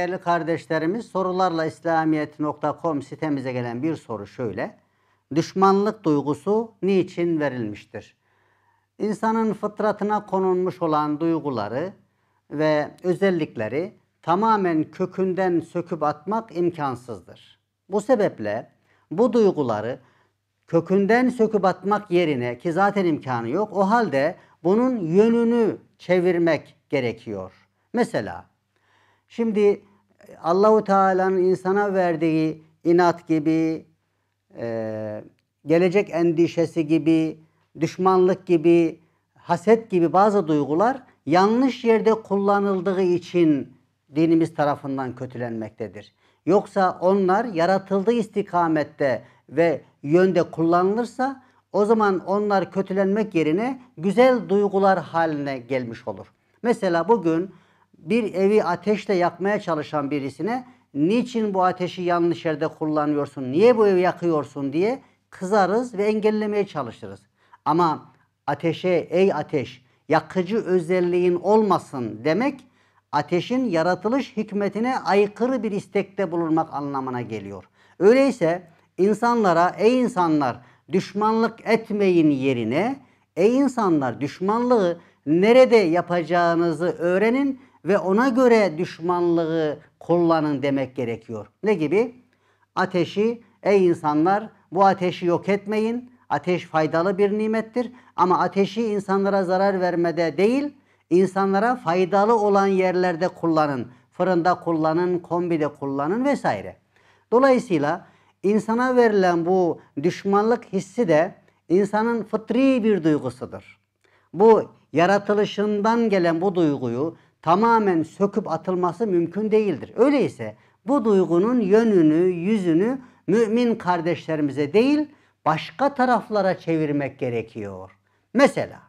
değerli kardeşlerimiz sorularla İslamiyet.com sitemize gelen bir soru şöyle. Düşmanlık duygusu niçin verilmiştir? İnsanın fıtratına konulmuş olan duyguları ve özellikleri tamamen kökünden söküp atmak imkansızdır. Bu sebeple bu duyguları kökünden söküp atmak yerine ki zaten imkanı yok o halde bunun yönünü çevirmek gerekiyor. Mesela şimdi Allahu Teala'nın insana verdiği inat gibi, e, gelecek endişesi gibi, düşmanlık gibi, haset gibi bazı duygular yanlış yerde kullanıldığı için dinimiz tarafından kötülenmektedir. Yoksa onlar yaratıldığı istikamette ve yönde kullanılırsa o zaman onlar kötülenmek yerine güzel duygular haline gelmiş olur. Mesela bugün bir evi ateşle yakmaya çalışan birisine niçin bu ateşi yanlış yerde kullanıyorsun, niye bu evi yakıyorsun diye kızarız ve engellemeye çalışırız. Ama ateşe ey ateş yakıcı özelliğin olmasın demek ateşin yaratılış hikmetine aykırı bir istekte bulunmak anlamına geliyor. Öyleyse insanlara ey insanlar düşmanlık etmeyin yerine ey insanlar düşmanlığı nerede yapacağınızı öğrenin ve ona göre düşmanlığı kullanın demek gerekiyor. Ne gibi? Ateşi ey insanlar bu ateşi yok etmeyin. Ateş faydalı bir nimettir ama ateşi insanlara zarar vermede değil, insanlara faydalı olan yerlerde kullanın. Fırında kullanın, kombide kullanın vesaire. Dolayısıyla insana verilen bu düşmanlık hissi de insanın fıtri bir duygusudur. Bu yaratılışından gelen bu duyguyu tamamen söküp atılması mümkün değildir. Öyleyse bu duygunun yönünü, yüzünü mümin kardeşlerimize değil başka taraflara çevirmek gerekiyor. Mesela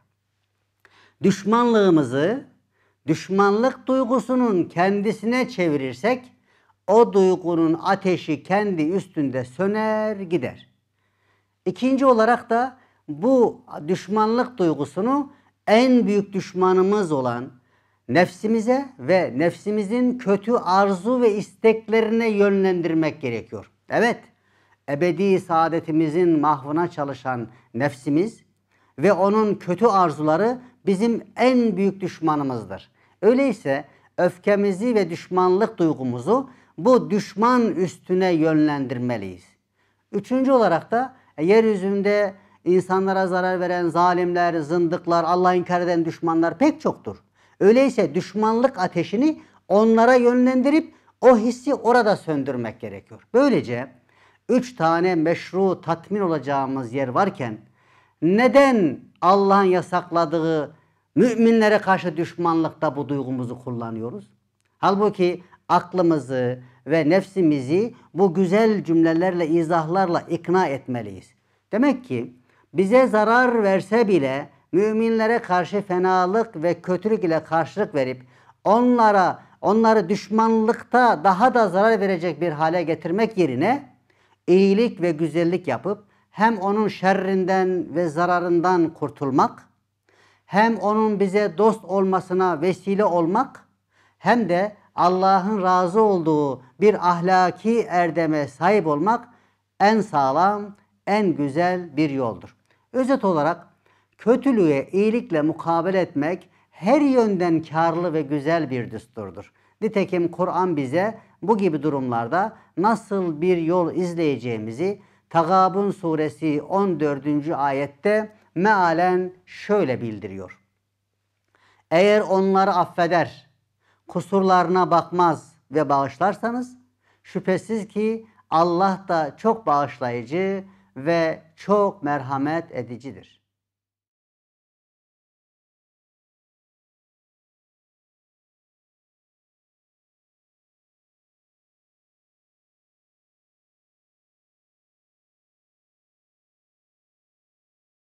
düşmanlığımızı düşmanlık duygusunun kendisine çevirirsek o duygunun ateşi kendi üstünde söner gider. İkinci olarak da bu düşmanlık duygusunu en büyük düşmanımız olan nefsimize ve nefsimizin kötü arzu ve isteklerine yönlendirmek gerekiyor. Evet, ebedi saadetimizin mahvına çalışan nefsimiz ve onun kötü arzuları bizim en büyük düşmanımızdır. Öyleyse öfkemizi ve düşmanlık duygumuzu bu düşman üstüne yönlendirmeliyiz. Üçüncü olarak da e, yeryüzünde insanlara zarar veren zalimler, zındıklar, Allah'ı inkar eden düşmanlar pek çoktur. Öyleyse düşmanlık ateşini onlara yönlendirip o hissi orada söndürmek gerekiyor. Böylece üç tane meşru tatmin olacağımız yer varken neden Allah'ın yasakladığı müminlere karşı düşmanlıkta bu duygumuzu kullanıyoruz? Halbuki aklımızı ve nefsimizi bu güzel cümlelerle, izahlarla ikna etmeliyiz. Demek ki bize zarar verse bile müminlere karşı fenalık ve kötülük ile karşılık verip onlara onları düşmanlıkta daha da zarar verecek bir hale getirmek yerine iyilik ve güzellik yapıp hem onun şerrinden ve zararından kurtulmak hem onun bize dost olmasına vesile olmak hem de Allah'ın razı olduğu bir ahlaki erdeme sahip olmak en sağlam, en güzel bir yoldur. Özet olarak kötülüğe iyilikle mukabele etmek her yönden karlı ve güzel bir düsturdur. Nitekim Kur'an bize bu gibi durumlarda nasıl bir yol izleyeceğimizi Tagabun suresi 14. ayette mealen şöyle bildiriyor. Eğer onları affeder, kusurlarına bakmaz ve bağışlarsanız şüphesiz ki Allah da çok bağışlayıcı ve çok merhamet edicidir.